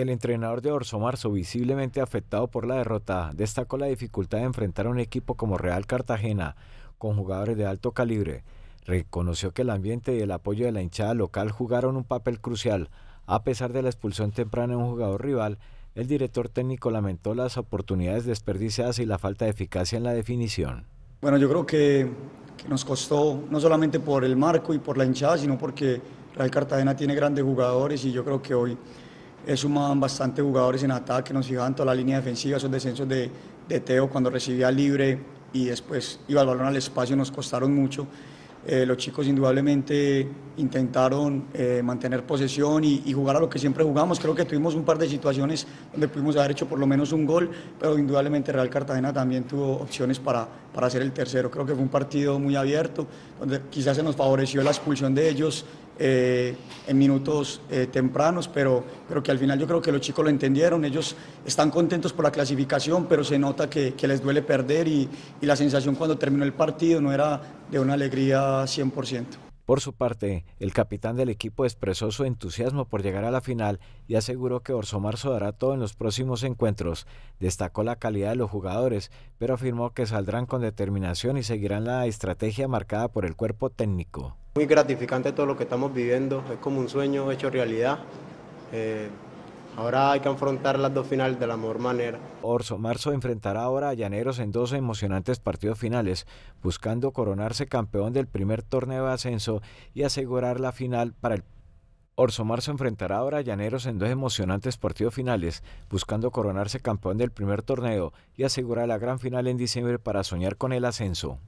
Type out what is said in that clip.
El entrenador de Orso Marzo, visiblemente afectado por la derrota, destacó la dificultad de enfrentar a un equipo como Real Cartagena, con jugadores de alto calibre. Reconoció que el ambiente y el apoyo de la hinchada local jugaron un papel crucial. A pesar de la expulsión temprana de un jugador rival, el director técnico lamentó las oportunidades desperdiciadas y la falta de eficacia en la definición. Bueno, yo creo que, que nos costó no solamente por el marco y por la hinchada, sino porque Real Cartagena tiene grandes jugadores y yo creo que hoy sumaban bastante jugadores en ataque, nos fijaban toda la línea defensiva, esos descensos de, Teo cuando recibía libre y después iba el balón al espacio, nos costaron mucho. Eh, los chicos indudablemente intentaron eh, mantener posesión y, jugar a lo que siempre jugamos. Creo que tuvimos un par de situaciones donde pudimos haber hecho por lo menos un gol, pero indudablemente Real Cartagena también tuvo opciones para, para hacer el tercero. Creo que fue un partido muy abierto, donde quizás se nos favoreció la expulsión de ellos eh, en minutos eh, tempranos, pero, pero que al final yo creo que los chicos lo entendieron, ellos están contentos por la clasificación, pero se nota que, que les duele perder y, y la sensación cuando terminó el partido no era de una alegría 100%. Por su parte, el capitán del equipo expresó su entusiasmo por llegar a la final y aseguró que marzo dará todo en los próximos encuentros. Destacó la calidad de los jugadores, pero afirmó que saldrán con determinación y seguirán la estrategia marcada por el cuerpo técnico. Muy gratificante todo lo que estamos viviendo, es como un sueño hecho realidad. Eh, ahora hay que afrontar las dos finales de la mejor manera. Orso Marzo enfrentará ahora a Llaneros en dos emocionantes partidos finales, buscando coronarse campeón del primer torneo de ascenso y asegurar la final para el Orso Marzo enfrentará ahora a Llaneros en dos emocionantes partidos finales, buscando coronarse campeón del primer torneo y asegurar la gran final en diciembre para soñar con el ascenso.